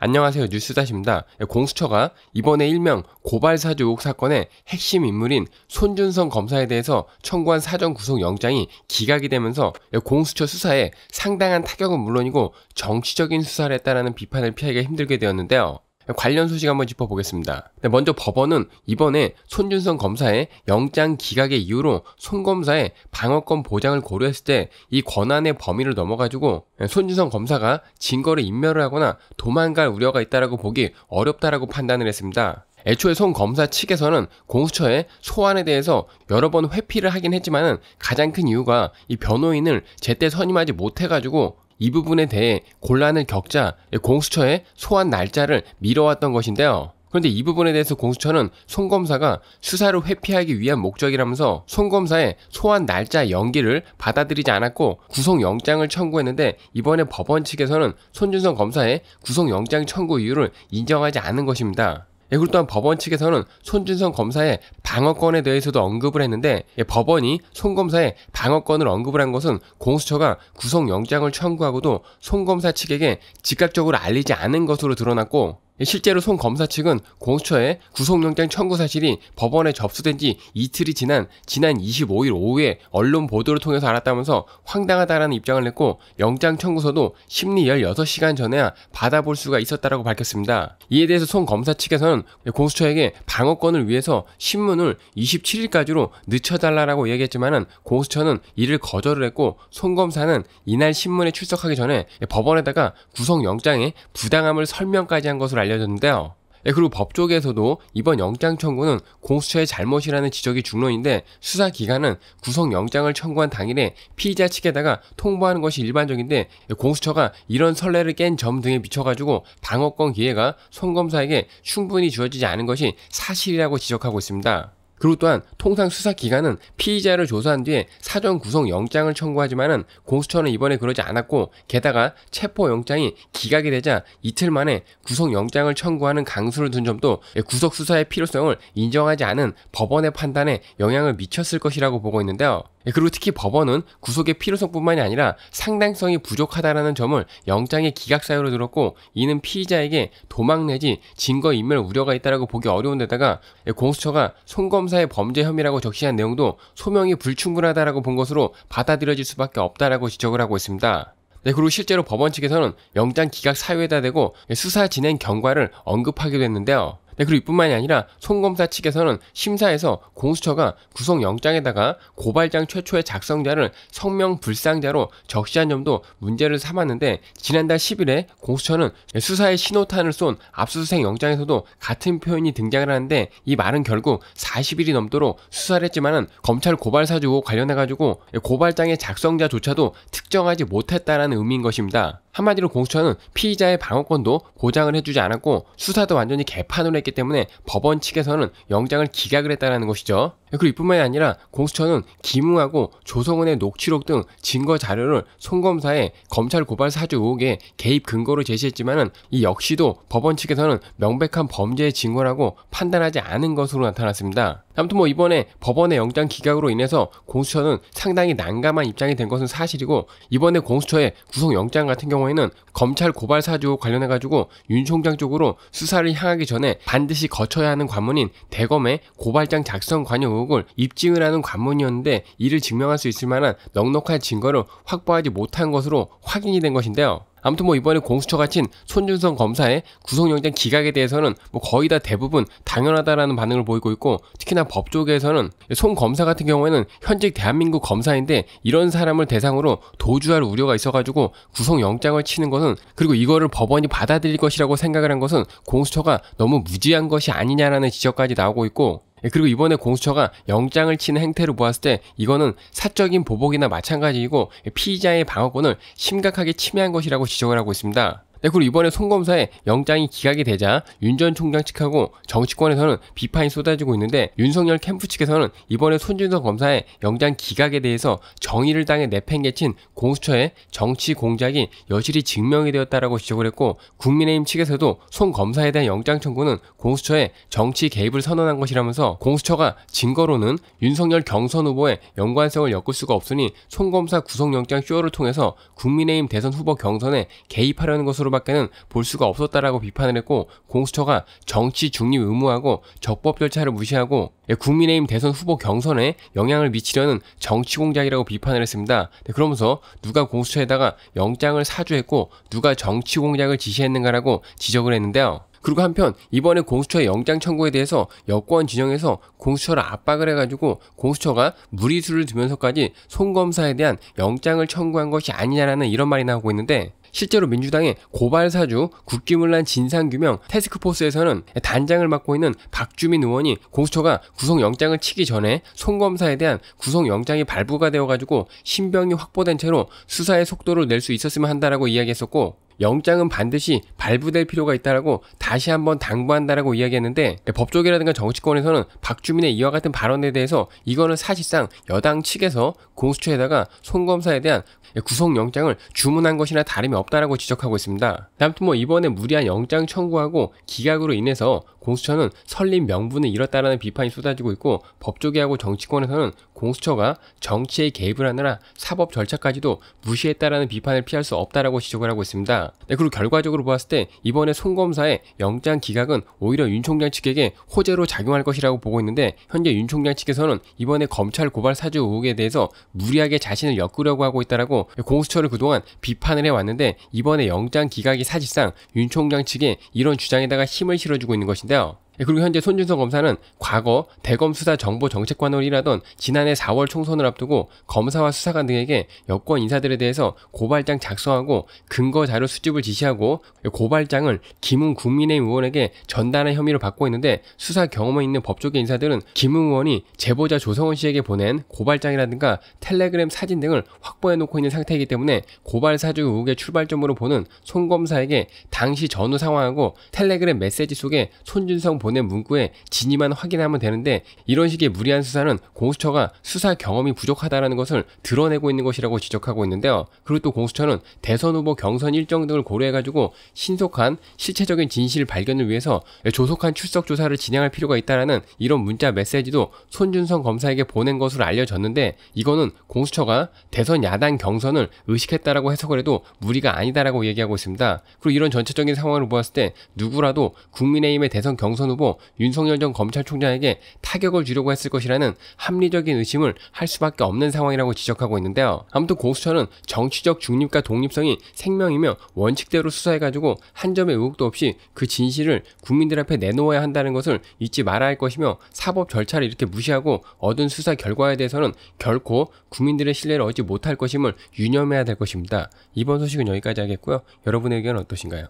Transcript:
안녕하세요. 뉴스다십니다. 공수처가 이번에 일명 고발사주 의혹 사건의 핵심 인물인 손준성 검사에 대해서 청구한 사전 구속 영장이 기각이 되면서 공수처 수사에 상당한 타격은 물론이고 정치적인 수사를 했다라는 비판을 피하기가 힘들게 되었는데요. 관련 소식 한번 짚어보겠습니다. 네, 먼저 법원은 이번에 손준성 검사의 영장 기각의 이유로 손 검사의 방어권 보장을 고려했을 때 이 권한의 범위를 넘어가지고 네, 손준성 검사가 증거를 인멸을 하거나 도망갈 우려가 있다라고 보기 어렵다라고 판단을 했습니다. 애초에 손 검사 측에서는 공수처의 소환에 대해서 여러 번 회피를 하긴 했지만 가장 큰 이유가 이 변호인을 제때 선임하지 못해가지고 이 부분에 대해 곤란을 겪자 공수처에 소환 날짜를 미뤄왔던 것인데요. 그런데 이 부분에 대해서 공수처는 송 검사가 수사를 회피하기 위한 목적이라면서 송 검사의 소환 날짜 연기를 받아들이지 않았고 구속영장을 청구했는데 이번에 법원 측에서는 손준성 검사의 구속영장 청구 이유를 인정하지 않은 것입니다. 그리고 또한 법원 측에서는 손준성 검사의 방어권에 대해서도 언급을 했는데 예, 법원이 손 검사의 방어권을 언급을 한 것은 공수처가 구속영장을 청구하고도 손 검사 측에게 즉각적으로 알리지 않은 것으로 드러났고 실제로 손 검사 측은 공수처에 구속영장 청구 사실이 법원에 접수된 지 이틀이 지난 지난 25일 오후에 언론 보도를 통해서 알았다면서 황당하다라는 입장을 냈고 영장 청구서도 심리 16시간 전에야 받아볼 수가 있었다라고 밝혔습니다. 이에 대해서 손 검사 측에서는 공수처에게 방어권을 위해서 신문을 27일까지로 늦춰달라라고 얘기했지만은 공수처는 이를 거절을 했고 손 검사는 이날 신문에 출석하기 전에 법원에다가 구속영장에 부당함을 설명까지 한 것으로 알려졌습니다. 알려졌는데요. 예, 그리고 법 쪽에서도 이번 영장 청구는 공수처의 잘못이라는 지적이 중론인데 수사 기간은 구속 영장을 청구한 당일에 피의자 측에다가 통보하는 것이 일반적인데 예, 공수처가 이런 선례를 깬 점 등에 미쳐가지고 방어권 기회가 손 검사에게 충분히 주어지지 않은 것이 사실이라고 지적하고 있습니다. 그리고 또한 통상 수사 기관은 피의자를 조사한 뒤에 사전 구속 영장을 청구하지만은 공수처는 이번에 그러지 않았고 게다가 체포 영장이 기각이 되자 이틀 만에 구속 영장을 청구하는 강수를 둔 점도 구속 수사의 필요성을 인정하지 않은 법원의 판단에 영향을 미쳤을 것이라고 보고 있는데요. 예, 그리고 특히 법원은 구속의 필요성뿐만이 아니라 상당성이 부족하다라는 점을 영장의 기각 사유로 들었고 이는 피의자에게 도망 내지 증거 인멸 우려가 있다라고 보기 어려운 데다가 예, 공수처가 송 검사의 범죄 혐의라고 적시한 내용도 소명이 불충분하다라고 본 것으로 받아들여질 수밖에 없다라고 지적을 하고 있습니다. 네, 그리고 실제로 법원 측에서는 영장 기각 사유에다 대고 예, 수사 진행 경과를 언급하기도 했는데요. 네, 그리고 이뿐만이 아니라 송검사 측에서는 심사에서 공수처가 구속영장에다가 고발장 최초의 작성자를 성명 불상자로 적시한 점도 문제를 삼았는데 지난달 10일에 공수처는 수사에 신호탄을 쏜 압수수색 영장에서도 같은 표현이 등장을 하는데 이 말은 결국 40일이 넘도록 수사를 했지만은 검찰 고발 사주 관련해 가지고 고발장의 작성자조차도 특정하지 못했다라는 의미인 것입니다. 한마디로 공수처는 피의자의 방어권도 보장을 해주지 않았고 수사도 완전히 개판으로 했기 때문에 법원 측에서는 영장을 기각을 했다는 것이죠. 그리고 이뿐만이 아니라 공수처는 김우하고 조성은의 녹취록 등 증거 자료를 송 검사에 검찰 고발 사주 의혹에 개입 근거로 제시했지만은 이 역시도 법원 측에서는 명백한 범죄의 증거라고 판단하지 않은 것으로 나타났습니다. 아무튼 뭐 이번에 법원의 영장 기각으로 인해서 공수처는 상당히 난감한 입장이 된 것은 사실이고 이번에 공수처의 구속 영장 같은 경우는 경우에는 검찰 고발 사주 관련해 가지고 윤 총장 쪽으로 수사를 향하기 전에 반드시 거쳐야 하는 관문인 대검의 고발장 작성 관여 의혹을 입증을 하는 관문이었는데 이를 증명할 수 있을 만한 넉넉한 증거를 확보하지 못한 것으로 확인이 된 것인데요. 아무튼 뭐 이번에 공수처가 친 손준성 검사의 구속영장 기각에 대해서는 뭐 거의 다 대부분 당연하다라는 반응을 보이고 있고 특히나 법조계에서는손 검사 같은 경우에는 현직 대한민국 검사인데 이런 사람을 대상으로 도주할 우려가 있어가지고 구속영장을 치는 것은 그리고 이거를 법원이 받아들일 것이라고 생각을 한 것은 공수처가 너무 무지한 것이 아니냐라는 지적까지 나오고 있고 예, 그리고 이번에 공수처가 영장을 치는 행태로 보았을 때 이거는 사적인 보복이나 마찬가지이고 예, 피의자의 방어권을 심각하게 침해한 것이라고 지적을 하고 있습니다. 네, 그리고 이번에 송검사의 영장이 기각이 되자 윤 전 총장 측하고 정치권에서는 비판이 쏟아지고 있는데 윤석열 캠프 측에서는 이번에 손준석 검사의 영장 기각에 대해서 정의를 당해 내팽개친 공수처의 정치 공작이 여실히 증명이 되었다라고 지적을 했고 국민의힘 측에서도 송 검사에 대한 영장 청구는 공수처의 정치 개입을 선언한 것이라면서 공수처가 증거로는 윤석열 경선 후보의 연관성을 엮을 수가 없으니 송 검사 구속영장 쇼를 통해서 국민의힘 대선 후보 경선에 개입하려는 것으로 것으로밖에는 볼 수가 없었다라고 비판을 했고 공수처가 정치 중립 의무하고 적법 절차를 무시하고 예, 국민의힘 대선 후보 경선에 영향을 미치려는 정치 공작이라고 비판을 했습니다. 네, 그러면서 누가 공수처에다가 영장을 사주했고 누가 정치 공작을 지시했는가라고 지적을 했는데요. 그리고 한편 이번에 공수처의 영장 청구에 대해서 여권 진영에서 공수처를 압박을 해가지고 공수처가 무리수를 두면서까지 송 검사에 대한 영장을 청구한 것이 아니냐라는 이런 말이 나오고 있는데 실제로 민주당의 고발사주 국기문란 진상규명 테스크포스에서는 단장을 맡고 있는 박주민 의원이 공수처가 구속영장을 치기 전에 송 검사에 대한 구속영장이 발부가 되어가지고 신병이 확보된 채로 수사의 속도를 낼 수 있었으면 한다라고 이야기했었고 영장은 반드시 발부될 필요가 있다라고 다시 한번 당부한다라고 이야기했는데 네, 법조계라든가 정치권에서는 박주민의 이와 같은 발언에 대해서 이거는 사실상 여당 측에서 공수처에다가 손 검사에 대한 구속영장을 주문한 것이나 다름이 없다라고 지적하고 있습니다. 아무튼 뭐 이번에 무리한 영장 청구하고 기각으로 인해서 공수처는 설립 명분을잃었다라는 비판이 쏟아지고 있고 법조계하고 정치권에서는 공수처가 정치에 개입을 하느라 사법 절차까지도 무시했다라는 비판을 피할 수 없다라고 지적을 하고 있습니다. 네, 그리고 결과적으로 보았을 때 이번에 손 검사의 영장 기각은 오히려 윤 총장 측에게 호재로 작용할 것이라고 보고 있는데 현재 윤 총장 측에서는 이번에 검찰 고발 사주 의혹에 대해서 무리하게 자신을 엮으려고 하고 있다라고 공수처를 그동안 비판을 해왔는데 이번에 영장 기각이 사실상 윤 총장 측에 이런 주장에다가 힘을 실어주고 있는 것인데 go. 예, 그리고 현재 손준성 검사는 과거 대검 수사 정보 정책관으로 일하던 지난해 4월 총선을 앞두고 검사와 수사관 등에게 여권 인사들에 대해서 고발장 작성하고 근거 자료 수집을 지시하고 고발장을 김웅 국민의힘 의원에게 전달한 혐의로 받고 있는데 수사 경험에 있는 법조계 인사들은 김웅 의원이 제보자 조성원 씨에게 보낸 고발장이라든가 텔레그램 사진 등을 확보해 놓고 있는 상태이기 때문에 고발 사주 의혹의 출발점으로 보는 손 검사에게 당시 전후 상황하고 텔레그램 메시지 속에 손준성 본 보낸 문구에 진위만 확인하면 되는데 이런 식의 무리한 수사는 공수처가 수사 경험이 부족하다는 것을 드러내고 있는 것이라고 지적하고 있는데요. 그리고 또 공수처는 대선 후보 경선 일정 등을 고려해가지고 신속한 실체적인 진실 발견을 위해서 조속한 출석 조사를 진행할 필요가 있다라는 이런 문자 메시지도 손준성 검사에게 보낸 것으로 알려졌는데 이거는 공수처가 대선 야당 경선을 의식했다라고 해석을 해도 무리가 아니다라고 얘기하고 있습니다. 그리고 이런 전체적인 상황을 보았을 때 누구라도 국민의힘의 대선 경선 후보 후보 윤석열 전 검찰총장에게 타격을 주려고 했을 것이라는 합리적인 의심을 할 수밖에 없는 상황이라고 지적하고 있는데요. 아무튼 고수처는 정치적 중립과 독립성이 생명이며 원칙대로 수사해가지고 한 점의 의혹도 없이 그 진실을 국민들 앞에 내놓아야 한다는 것을 잊지 말아야 할 것이며 사법 절차를 이렇게 무시하고 얻은 수사 결과에 대해서는 결코 국민들의 신뢰를 얻지 못할 것임을 유념해야 될 것입니다. 이번 소식은 여기까지 하겠고요. 여러분의 의견은 어떠신가요?